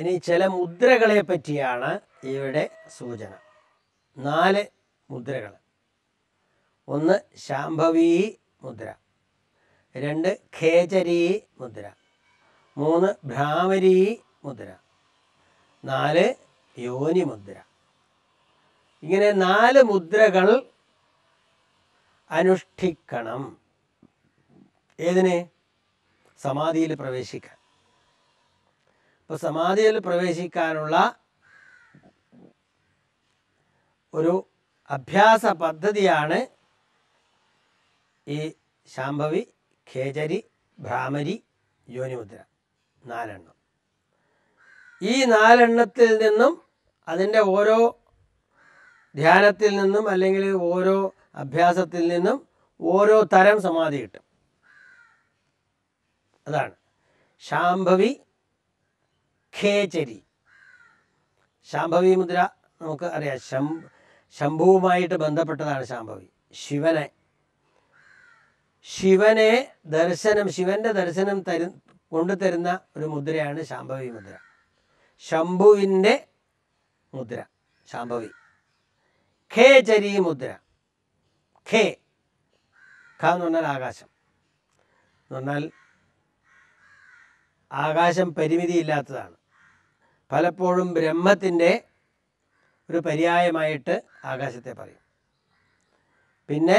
ഇനി ചില മുദ്രകളെ പറ്റിയാണ് ഇവിടെ സൂചന നാല് മുദ്രകൾ ഒന്ന് ശാംഭവി മുദ്ര രണ്ട് ഖേചരി മുദ്ര മൂന്ന് ഭ്രാമരി മുദ്ര നാല് യോനി മുദ്ര ഇങ്ങനെ നാല് മുദ്രകൾ അനുഷ്ഠിക്കണം ഏതിന് സമാധിയിൽ പ്രവേശിക്കാൻ അപ്പോൾ സമാധിയിൽ പ്രവേശിക്കാനുള്ള ഒരു അഭ്യാസ പദ്ധതിയാണ് ഈ ശാംഭവി ഖേചരി ഭ്രാമരി യോനിമുദ്ര നാലെണ്ണം ഈ നാലെണ്ണത്തിൽ നിന്നും അതിൻ്റെ ഓരോ ധ്യാനത്തിൽ നിന്നും അല്ലെങ്കിൽ ഓരോ അഭ്യാസത്തിൽ നിന്നും ഓരോ തരം സമാധി കിട്ടും അതാണ് ശാംഭവി ഖേചരി ശാംഭവി മുദ്ര നമുക്ക് അറിയാം ശം ശംഭുവുമായിട്ട് ബന്ധപ്പെട്ടതാണ് ശാംഭവി ശിവനെ ശിവനെ ദർശനം ശിവന്റെ ദർശനം തരു കൊണ്ടുതരുന്ന ഒരു മുദ്രയാണ് ശാംഭവി മുദ്ര ശംഭുവിൻ്റെ മുദ്ര ശാംഭവി ഖേചരി മുദ്ര ഖേ ഖ എന്ന് പറഞ്ഞാൽ ആകാശം എന്ന് പറഞ്ഞാൽ ആകാശം പരിമിതിയില്ലാത്തതാണ് പലപ്പോഴും ബ്രഹ്മത്തിൻ്റെ ഒരു പര്യായമായിട്ട് ആകാശത്തെ പറയും പിന്നെ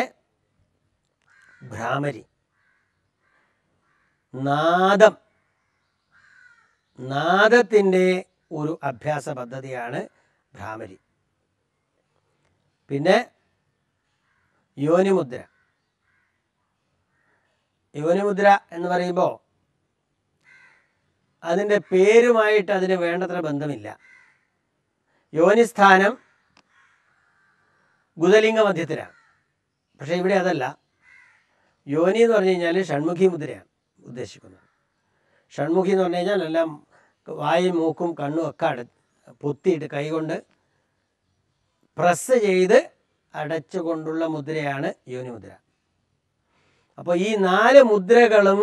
ഭ്രാമരി നാദം നാദത്തിൻ്റെ ഒരു അഭ്യാസ പദ്ധതിയാണ് ഭ്രാമരി പിന്നെ യോനിമുദ്ര യോനിമുദ്ര എന്ന് പറയുമ്പോൾ അതിൻ്റെ പേരുമായിട്ട് അതിന് വേണ്ടത്ര ബന്ധമില്ല യോനിസ്ഥാനം ഗുദലിംഗ മധ്യത്തിലാണ് പക്ഷേ ഇവിടെ അതല്ല യോനി എന്ന് പറഞ്ഞു കഴിഞ്ഞാൽ ഷൺമുഖി മുദ്രയാണ് ഉദ്ദേശിക്കുന്നത് ഷൺമുഖി എന്ന് പറഞ്ഞു കഴിഞ്ഞാൽ എല്ലാം വായും മൂക്കും കണ്ണും ഒക്കെ അട പൊത്തിയിട്ട് കൈകൊണ്ട് പ്രസ് ചെയ്ത് അടച്ചുകൊണ്ടുള്ള മുദ്രയാണ് യോനി മുദ്ര അപ്പോൾ ഈ നാല് മുദ്രകളും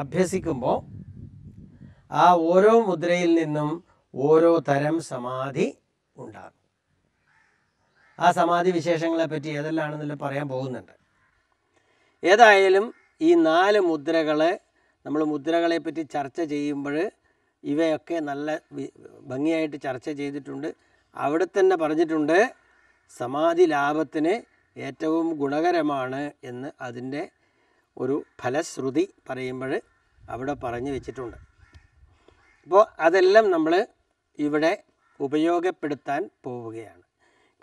അഭ്യസിക്കുമ്പോൾ ആ ഓരോ മുദ്രയിൽ നിന്നും ഓരോ തരം സമാധി ഉണ്ടാകും ആ സമാധി വിശേഷങ്ങളെ പറ്റി ഏതെല്ലാമാണെന്നെല്ലാം പറയാൻ പോകുന്നുണ്ട് ഏതായാലും ഈ നാല് മുദ്രകളെ നമ്മൾ മുദ്രകളെ പറ്റി ചർച്ച ചെയ്യുമ്പോൾ ഇവയൊക്കെ നല്ല ഭംഗിയായിട്ട് ചർച്ച ചെയ്തിട്ടുണ്ട് അവിടെ തന്നെ പറഞ്ഞിട്ടുണ്ട് സമാധി ലാഭത്തിന് ഏറ്റവും ഗുണകരമാണ് എന്ന് അതിൻ്റെ ഒരു ഫലശ്രുതി പറയുമ്പോൾ അവിടെ പറഞ്ഞു വെച്ചിട്ടുണ്ട് അപ്പോൾ അതെല്ലാം നമ്മൾ ഇവിടെ ഉപയോഗപ്പെടുത്താൻ പോവുകയാണ്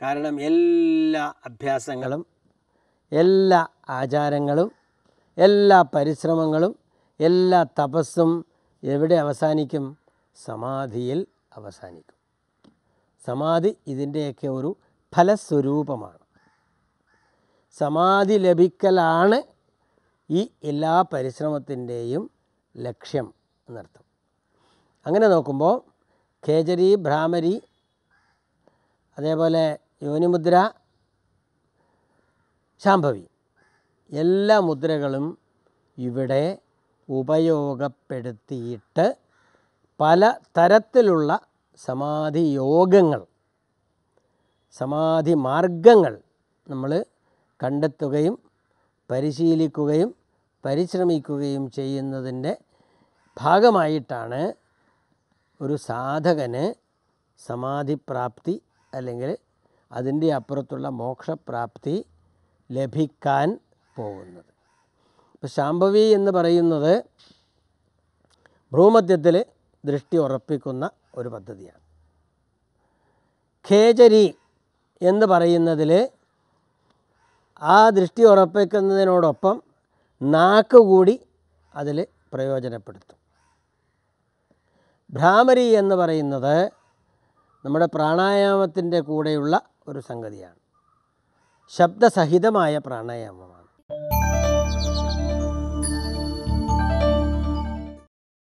കാരണം എല്ലാ അഭ്യാസങ്ങളും എല്ലാ ആചാരങ്ങളും എല്ലാ പരിശ്രമങ്ങളും എല്ലാ തപസ്സും എവിടെ അവസാനിക്കും സമാധിയിൽ അവസാനിക്കും സമാധി ഇതിൻ്റെയൊക്കെ ഒരു ഫലസ്വരൂപമാണ് സമാധി ലഭിക്കലാണ് ഈ എല്ലാ പരിശ്രമത്തിൻ്റെയും ലക്ഷ്യം എന്നർത്ഥം അങ്ങനെ നോക്കുമ്പോൾ കേജരി ഭ്രാമരി അതേപോലെ യോനിമുദ്ര ശാംഭവി എല്ലാ മുദ്രകളും ഇവിടെ ഉപയോഗപ്പെടുത്തിയിട്ട് പല തരത്തിലുള്ള സമാധി യോഗങ്ങൾ സമാധി മാർഗങ്ങൾ നമ്മൾ കണ്ടെത്തുകയും പരിശീലിക്കുകയും പരിശ്രമിക്കുകയും ചെയ്യുന്നതിൻ്റെ ഭാഗമായിട്ടാണ് ഒരു സാധകന് സമാധിപ്രാപ്തി അല്ലെങ്കിൽ അതിൻ്റെ അപ്പുറത്തുള്ള മോക്ഷപ്രാപ്തി ലഭിക്കാൻ പോകുന്നത് ഇപ്പോൾ ശാംഭവി എന്ന് പറയുന്നത് ഭ്രൂമധ്യത്തിൽ ദൃഷ്ടി ഉറപ്പിക്കുന്ന ഒരു പദ്ധതിയാണ് ഖേജരി എന്ന് പറയുന്നതിൽ ആ ദൃഷ്ടി ഉറപ്പിക്കുന്നതിനോടൊപ്പം നാക്ക് കൂടി അതിൽ പ്രയോജനപ്പെടുത്തും ഭ്രാമരി എന്ന് പറയുന്നത് നമ്മുടെ പ്രാണായാമത്തിൻ്റെ കൂടെയുള്ള ഒരു സംഗതിയാണ് ശബ്ദസഹിതമായ പ്രാണായാമമാണ്